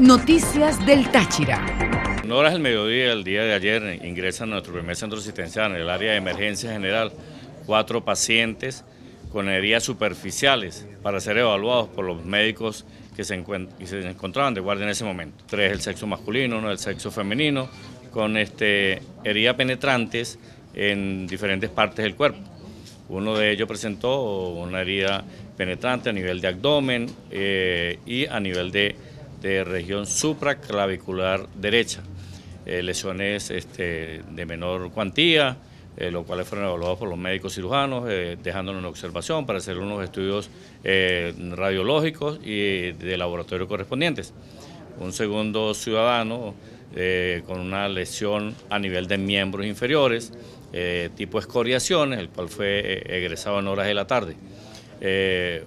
Noticias del Táchira. En horas del mediodía del día de ayer ingresan a nuestro primer centro asistencial en el área de emergencia general cuatro pacientes con heridas superficiales para ser evaluados por los médicos que se, encontraban de guardia en ese momento. Tres del sexo masculino, uno del sexo femenino, con este, heridas penetrantes en diferentes partes del cuerpo. Uno de ellos presentó una herida penetrante a nivel de abdomen eh, y a nivel de de región supraclavicular derecha. Eh, lesiones este, de menor cuantía, lo eh, los cuales fueron evaluados por los médicos cirujanos, eh, dejándonos en observación para hacer unos estudios radiológicos y de laboratorio correspondientes. Un segundo ciudadano con una lesión a nivel de miembros inferiores, tipo escoriaciones, el cual fue egresado en horas de la tarde.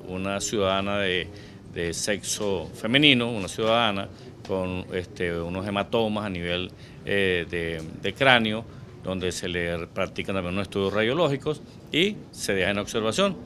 una ciudadana de de sexo femenino, una ciudadana, con este, unos hematomas a nivel eh, de, cráneo, donde se le practican también unos estudios radiológicos y se deja en observación.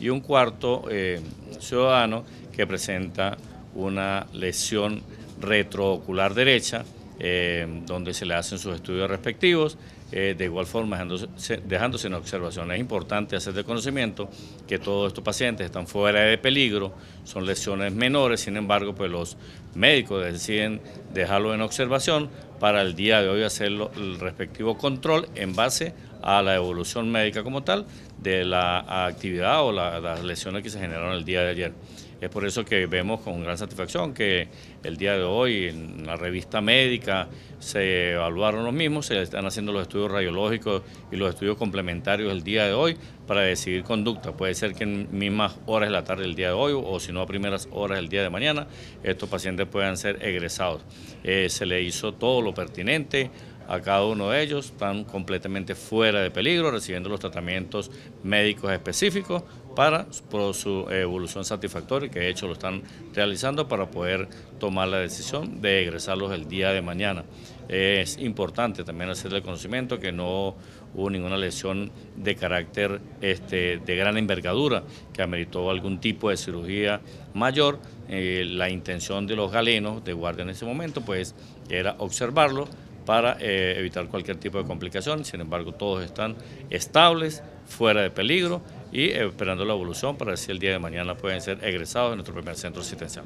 Y un cuarto eh, ciudadano que presenta una lesión retroocular derecha, eh, donde se le hacen sus estudios respectivos, eh, de igual forma dejándose, en observación. Es importante hacer de conocimiento que todos estos pacientes están fuera de peligro, son lesiones menores, sin embargo, pues los médicos deciden dejarlo en observación para el día de hoy hacer el respectivo control en base a la evolución médica como tal de la actividad o las lesiones que se generaron el día de ayer. Es por eso que vemos con gran satisfacción que el día de hoy en la revista médica se evaluaron los mismos, se están haciendo los estudios radiológicos y los estudios complementarios el día de hoy para decidir conducta. Puede ser que en mismas horas de la tarde del día de hoy o si no a primeras horas del día de mañana estos pacientes puedan ser egresados. Eh, se le hizo todo lo pertinente a cada uno de ellos, están completamente fuera de peligro, recibiendo los tratamientos médicos específicos para su evolución satisfactoria, que de hecho lo están realizando para poder tomar la decisión de egresarlos el día de mañana. Es importante también hacerle conocimiento que no hubo ninguna lesión de carácter este, de gran envergadura que ameritó algún tipo de cirugía mayor. Eh, la intención de los galenos de guardia en ese momento pues era observarlo, para eh, evitar cualquier tipo de complicación. Sin embargo, todos están estables, fuera de peligro y eh, esperando la evolución para ver si el día de mañana pueden ser egresados en nuestro primer centro asistencial.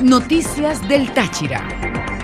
Noticias del Táchira.